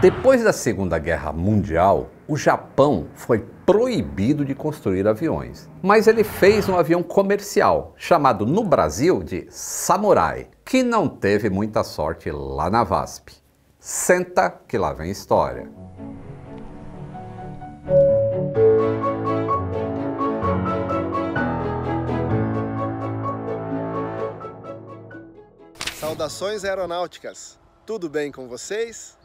Depois da Segunda Guerra Mundial, o Japão foi proibido de construir aviões. Mas ele fez um avião comercial, chamado no Brasil de Samurai, que não teve muita sorte lá na VASP. Senta que lá vem história. Saudações aeronáuticas! Tudo bem com vocês?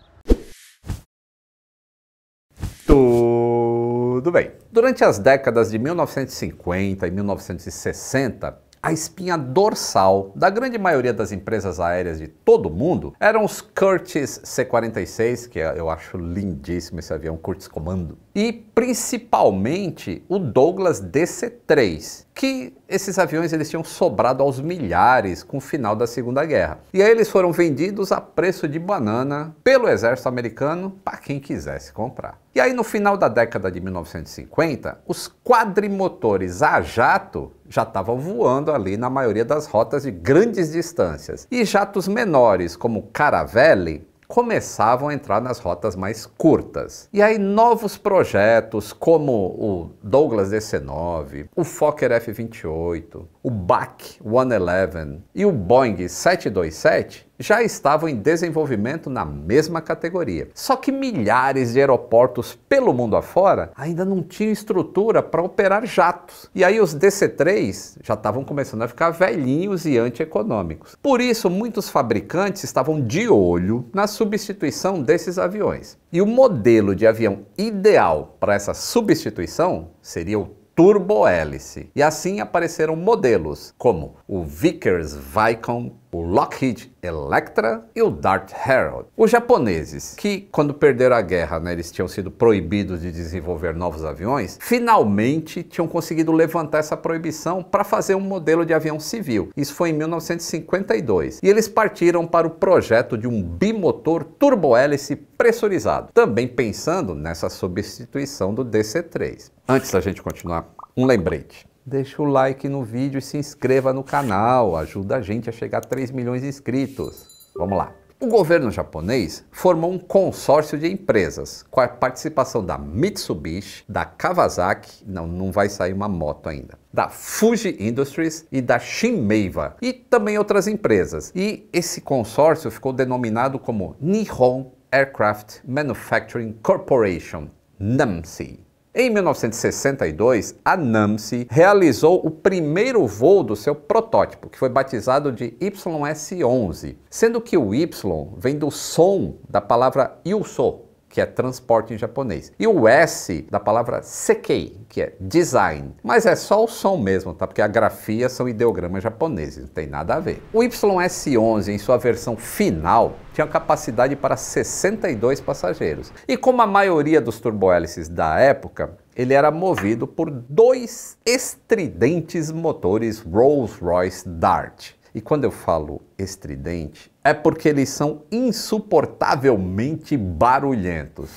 Tudo bem. Durante as décadas de 1950 e 1960, a espinha dorsal da grande maioria das empresas aéreas de todo o mundo eram os Curtis C-46, que é, eu acho lindíssimo esse avião, Curtis Comando, e principalmente o Douglas DC-3, que esses aviões eles tinham sobrado aos milhares com o final da Segunda Guerra. E aí eles foram vendidos a preço de banana pelo exército americano para quem quisesse comprar. E aí no final da década de 1950, os quadrimotores a jato já estavam voando ali na maioria das rotas de grandes distâncias. E jatos menores, como Caravelle, começavam a entrar nas rotas mais curtas. E aí novos projetos como o Douglas DC-9, o Fokker F-28, o BAC 111 e o Boeing 727 já estavam em desenvolvimento na mesma categoria. Só que milhares de aeroportos pelo mundo afora ainda não tinham estrutura para operar jatos. E aí os DC-3 já estavam começando a ficar velhinhos e antieconômicos. Por isso, muitos fabricantes estavam de olho na substituição desses aviões. E o modelo de avião ideal para essa substituição seria o turbohélice. E assim apareceram modelos como o Vickers Viscount o Lockheed Electra e o Dart Herald. Os japoneses, que quando perderam a guerra, né, eles tinham sido proibidos de desenvolver novos aviões, finalmente tinham conseguido levantar essa proibição para fazer um modelo de avião civil. Isso foi em 1952. E eles partiram para o projeto de um bimotor turbohélice pressurizado, também pensando nessa substituição do DC-3. Antes da gente continuar, um lembrete deixa o like no vídeo e se inscreva no canal, ajuda a gente a chegar a 3 milhões de inscritos. Vamos lá. O governo japonês formou um consórcio de empresas com a participação da Mitsubishi, da Kawasaki, não, não vai sair uma moto ainda, da Fuji Industries e da Shinmeiva e também outras empresas. E esse consórcio ficou denominado como Nihon Aircraft Manufacturing Corporation, NAMSI. Em 1962, a NAMSE realizou o primeiro voo do seu protótipo, que foi batizado de YS-11, sendo que o Y vem do som da palavra Yusou, que é transporte em japonês. E o S da palavra sekei, que é design. Mas é só o som mesmo, tá? Porque a grafia são ideogramas japoneses, não tem nada a ver. O YS11 em sua versão final tinha capacidade para 62 passageiros. E como a maioria dos turbohélices da época, ele era movido por dois estridentes motores Rolls-Royce Dart. E quando eu falo estridente, é porque eles são insuportavelmente barulhentos.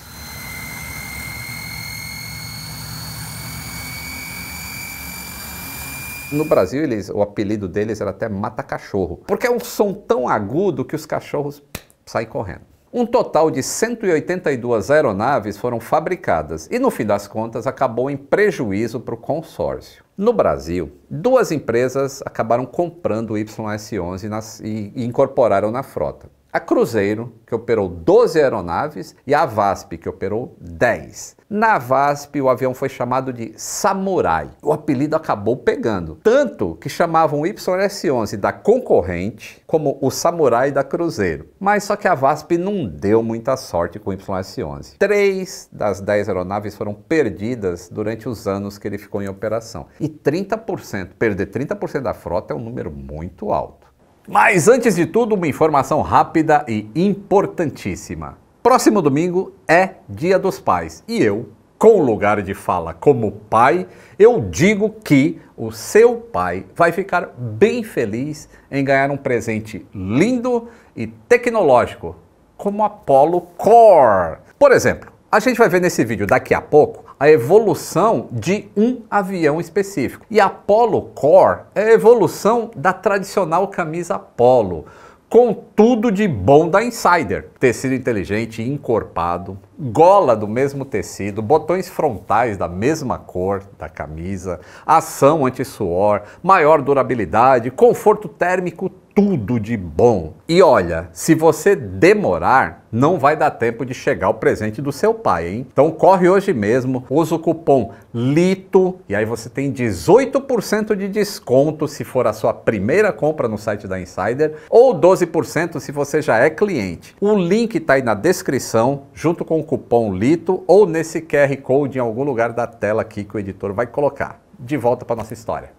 No Brasil, eles, o apelido deles era até mata-cachorro, porque é um som tão agudo que os cachorros saem correndo. Um total de 182 aeronaves foram fabricadas e, no fim das contas, acabou em prejuízo para o consórcio. No Brasil, duas empresas acabaram comprando o YS-11 e incorporaram na frota a Cruzeiro, que operou 12 aeronaves, e a VASP, que operou 10. Na VASP, o avião foi chamado de Samurai. O apelido acabou pegando. Tanto que chamavam o YS-11 da concorrente como o Samurai da Cruzeiro. Mas só que a VASP não deu muita sorte com o YS-11. Três das 10 aeronaves foram perdidas durante os anos que ele ficou em operação. E 30%, perder 30% da frota é um número muito alto. Mas antes de tudo, uma informação rápida e importantíssima. Próximo domingo é Dia dos Pais e eu, com lugar de fala como pai, eu digo que o seu pai vai ficar bem feliz em ganhar um presente lindo e tecnológico, como Apollo Core. Por exemplo, a gente vai ver nesse vídeo daqui a pouco a evolução de um avião específico. E a Polo Core é a evolução da tradicional camisa Apollo, com tudo de bom da Insider. Tecido inteligente encorpado, gola do mesmo tecido, botões frontais da mesma cor da camisa, ação anti-suor, maior durabilidade, conforto térmico tudo de bom. E olha, se você demorar, não vai dar tempo de chegar o presente do seu pai, hein? Então corre hoje mesmo, usa o cupom LITO e aí você tem 18% de desconto se for a sua primeira compra no site da Insider ou 12% se você já é cliente. O link tá aí na descrição, junto com o cupom LITO ou nesse QR Code em algum lugar da tela aqui que o editor vai colocar. De volta para nossa história.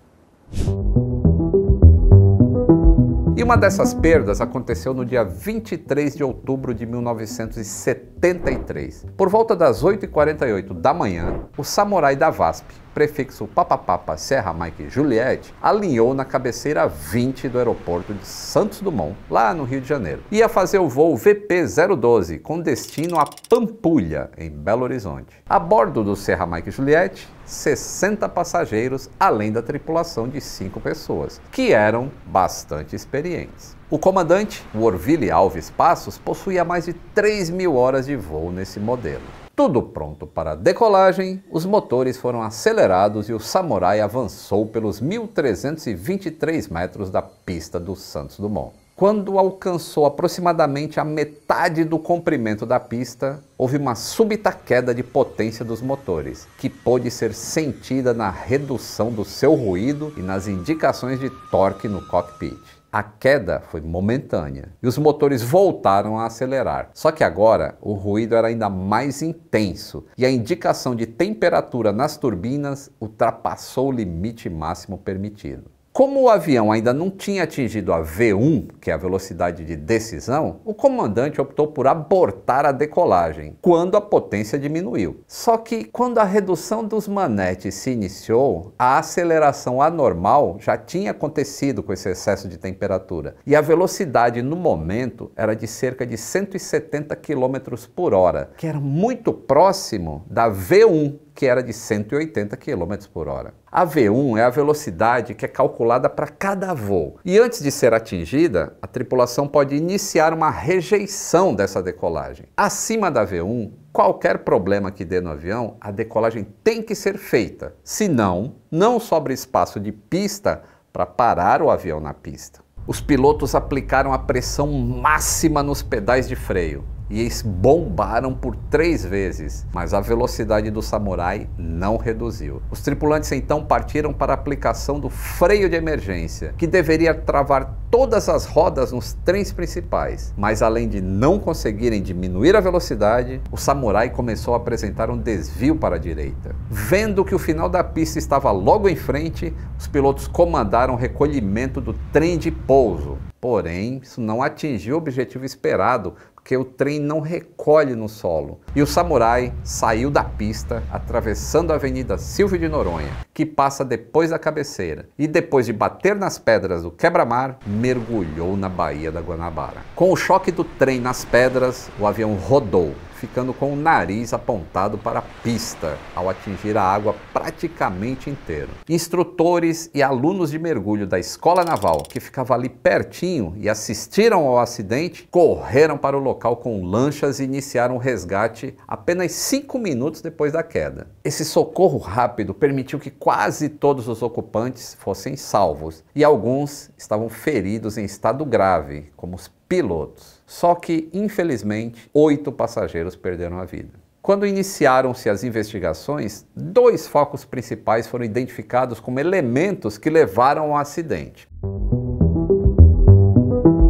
E uma dessas perdas aconteceu no dia 23 de outubro de 1973. Por volta das 8h48 da manhã, o samurai da VASP, prefixo Papapapa Serra Mike Juliette, alinhou na cabeceira 20 do aeroporto de Santos Dumont, lá no Rio de Janeiro. Ia fazer o voo VP-012 com destino a Pampulha, em Belo Horizonte. A bordo do Serra Mike Juliette, 60 passageiros, além da tripulação de 5 pessoas, que eram bastante experientes. O comandante, Orville Alves Passos, possuía mais de 3 mil horas de voo nesse modelo. Tudo pronto para a decolagem, os motores foram acelerados e o Samurai avançou pelos 1.323 metros da pista do Santos Dumont. Quando alcançou aproximadamente a metade do comprimento da pista, houve uma súbita queda de potência dos motores, que pôde ser sentida na redução do seu ruído e nas indicações de torque no cockpit. A queda foi momentânea e os motores voltaram a acelerar. Só que agora o ruído era ainda mais intenso e a indicação de temperatura nas turbinas ultrapassou o limite máximo permitido. Como o avião ainda não tinha atingido a V1, que é a velocidade de decisão, o comandante optou por abortar a decolagem quando a potência diminuiu. Só que quando a redução dos manetes se iniciou, a aceleração anormal já tinha acontecido com esse excesso de temperatura e a velocidade no momento era de cerca de 170 km por hora, que era muito próximo da V1, que era de 180 km por hora. A V1 é a velocidade que é calculada para cada voo. E antes de ser atingida, a tripulação pode iniciar uma rejeição dessa decolagem. Acima da V1, qualquer problema que dê no avião, a decolagem tem que ser feita. Senão, não sobra espaço de pista para parar o avião na pista. Os pilotos aplicaram a pressão máxima nos pedais de freio e eles bombaram por três vezes, mas a velocidade do samurai não reduziu. Os tripulantes então partiram para a aplicação do freio de emergência, que deveria travar todas as rodas nos trens principais. Mas além de não conseguirem diminuir a velocidade, o samurai começou a apresentar um desvio para a direita. Vendo que o final da pista estava logo em frente, os pilotos comandaram o recolhimento do trem de pouso. Porém, isso não atingiu o objetivo esperado, porque o trem não recolhe no solo. E o samurai saiu da pista atravessando a Avenida Silvio de Noronha, que passa depois da cabeceira, e depois de bater nas pedras do quebra-mar, mergulhou na Baía da Guanabara. Com o choque do trem nas pedras, o avião rodou, ficando com o nariz apontado para a pista ao atingir a água praticamente inteiro. Instrutores e alunos de mergulho da escola naval, que ficava ali pertinho e assistiram ao acidente, correram para o local com lanchas e iniciaram o resgate apenas cinco minutos depois da queda. Esse socorro rápido permitiu que quase todos os ocupantes fossem salvos e alguns estavam feridos em estado grave, como os pilotos. Só que, infelizmente, oito passageiros perderam a vida. Quando iniciaram-se as investigações, dois focos principais foram identificados como elementos que levaram ao acidente.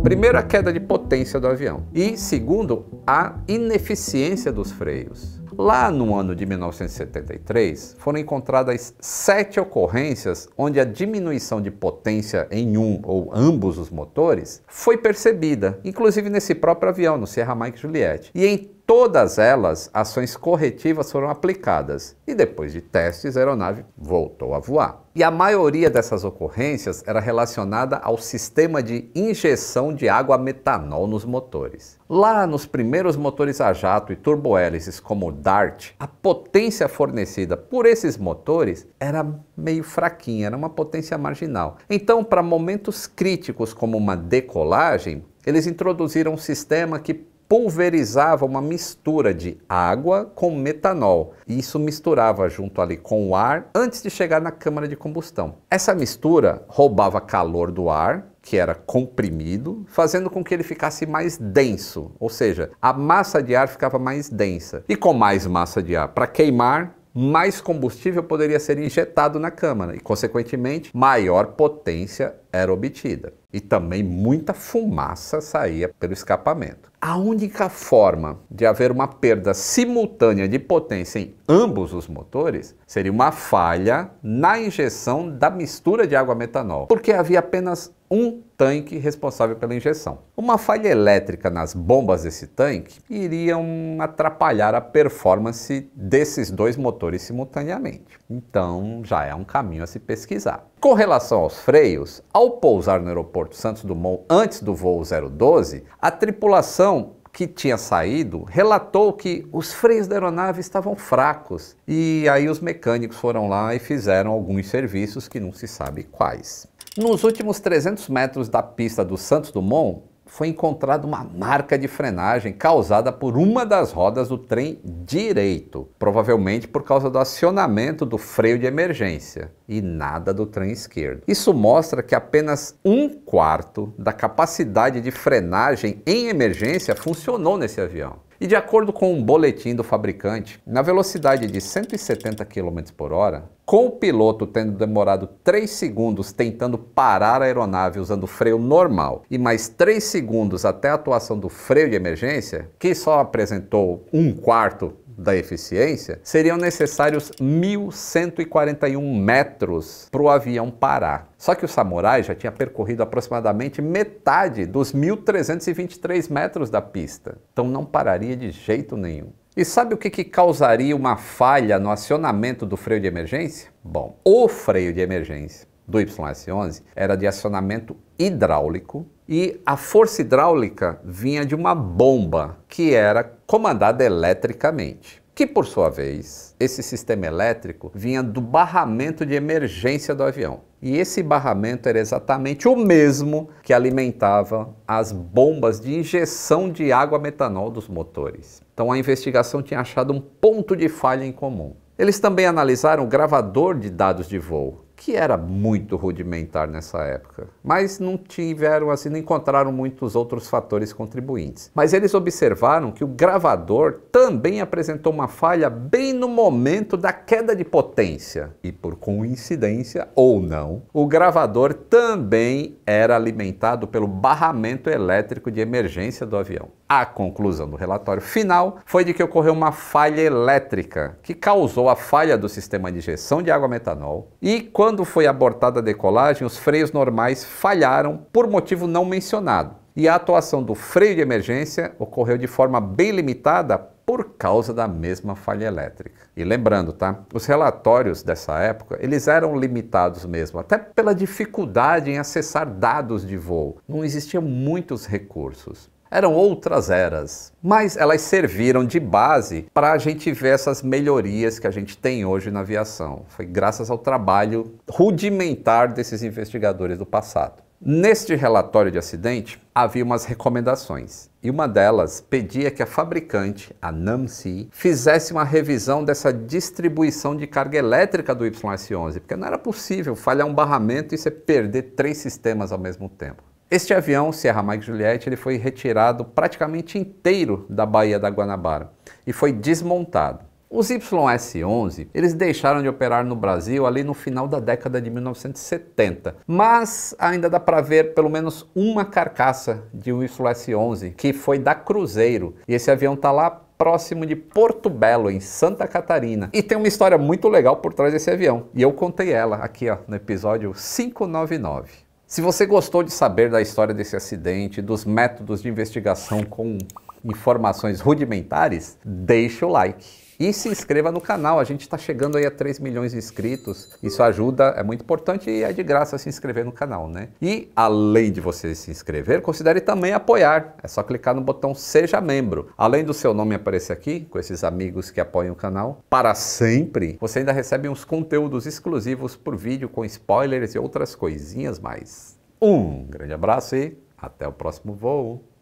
Primeiro, a queda de potência do avião. E, segundo, a ineficiência dos freios. Lá no ano de 1973, foram encontradas sete ocorrências onde a diminuição de potência em um ou ambos os motores foi percebida, inclusive nesse próprio avião, no Sierra Mike Juliette. E em todas elas, ações corretivas foram aplicadas e depois de testes, a aeronave voltou a voar. E a maioria dessas ocorrências era relacionada ao sistema de injeção de água metanol nos motores. Lá nos primeiros motores a jato e turbohélices como o Dart, a potência fornecida por esses motores era meio fraquinha, era uma potência marginal. Então, para momentos críticos como uma decolagem, eles introduziram um sistema que pulverizava uma mistura de água com metanol. E isso misturava junto ali com o ar antes de chegar na câmara de combustão. Essa mistura roubava calor do ar, que era comprimido, fazendo com que ele ficasse mais denso, ou seja, a massa de ar ficava mais densa. E com mais massa de ar para queimar, mais combustível poderia ser injetado na câmara e, consequentemente, maior potência era obtida. E também muita fumaça saía pelo escapamento. A única forma de haver uma perda simultânea de potência em ambos os motores seria uma falha na injeção da mistura de água metanol, porque havia apenas um tanque responsável pela injeção. Uma falha elétrica nas bombas desse tanque iria atrapalhar a performance desses dois motores simultaneamente. Então já é um caminho a se pesquisar. Com relação aos freios, ao pousar no aeroporto Santos Dumont antes do voo 012, a tripulação que tinha saído relatou que os freios da aeronave estavam fracos e aí os mecânicos foram lá e fizeram alguns serviços que não se sabe quais. Nos últimos 300 metros da pista do Santos Dumont, foi encontrada uma marca de frenagem causada por uma das rodas do trem direito, provavelmente por causa do acionamento do freio de emergência e nada do trem esquerdo. Isso mostra que apenas um quarto da capacidade de frenagem em emergência funcionou nesse avião. E de acordo com um boletim do fabricante, na velocidade de 170 km por hora, com o piloto tendo demorado 3 segundos tentando parar a aeronave usando freio normal e mais 3 segundos até a atuação do freio de emergência, que só apresentou um quarto da eficiência, seriam necessários 1.141 metros para o avião parar. Só que o samurai já tinha percorrido aproximadamente metade dos 1.323 metros da pista, então não pararia de jeito nenhum. E sabe o que, que, causaria uma falha no acionamento do freio de emergência? Bom, o freio de emergência do YS11 era de acionamento hidráulico e a força hidráulica vinha de uma bomba que era comandada eletricamente que por sua vez, esse sistema elétrico vinha do barramento de emergência do avião. E esse barramento era exatamente o mesmo que alimentava as bombas de injeção de água metanol dos motores. Então a investigação tinha achado um ponto de falha em comum. Eles também analisaram o gravador de dados de voo, que era muito rudimentar nessa época, mas não tiveram assim, não encontraram muitos outros fatores contribuintes. Mas eles observaram que o gravador também apresentou uma falha bem no momento da queda de potência. E por coincidência ou não, o gravador também era alimentado pelo barramento elétrico de emergência do avião. A conclusão do relatório final foi de que ocorreu uma falha elétrica que causou a falha do sistema de injeção de água metanol e quando foi abortada a decolagem, os freios normais falharam por motivo não mencionado. E a atuação do freio de emergência ocorreu de forma bem limitada por causa da mesma falha elétrica. E lembrando, tá? Os relatórios dessa época, eles eram limitados mesmo, até pela dificuldade em acessar dados de voo. Não existiam muitos recursos. Eram outras eras, mas elas serviram de base para a gente ver essas melhorias que a gente tem hoje na aviação. Foi graças ao trabalho rudimentar desses investigadores do passado. Neste relatório de acidente, havia umas recomendações, e uma delas pedia que a fabricante, a NAMSI, fizesse uma revisão dessa distribuição de carga elétrica do YS-11, porque não era possível falhar um barramento e você perder três sistemas ao mesmo tempo. Este avião, Sierra Mike Juliette, ele foi retirado praticamente inteiro da Baía da Guanabara e foi desmontado. Os YS-11, eles deixaram de operar no Brasil ali no final da década de 1970, mas ainda dá para ver pelo menos uma carcaça de um YS-11 que foi da Cruzeiro, e esse avião tá lá próximo de Porto Belo, em Santa Catarina. E tem uma história muito legal por trás desse avião, e eu contei ela aqui, ó, no episódio 599. Se você gostou de saber da história desse acidente, dos métodos de investigação com informações rudimentares, deixa o like. E se inscreva no canal, a gente está chegando aí a 3 milhões de inscritos. Isso ajuda, é muito importante e é de graça se inscrever no canal, né? E além de você se inscrever, considere também apoiar. É só clicar no botão Seja Membro. Além do seu nome aparecer aqui, com esses amigos que apoiam o canal, para sempre, você ainda recebe uns conteúdos exclusivos por vídeo com spoilers e outras coisinhas mais. Um grande abraço e até o próximo voo!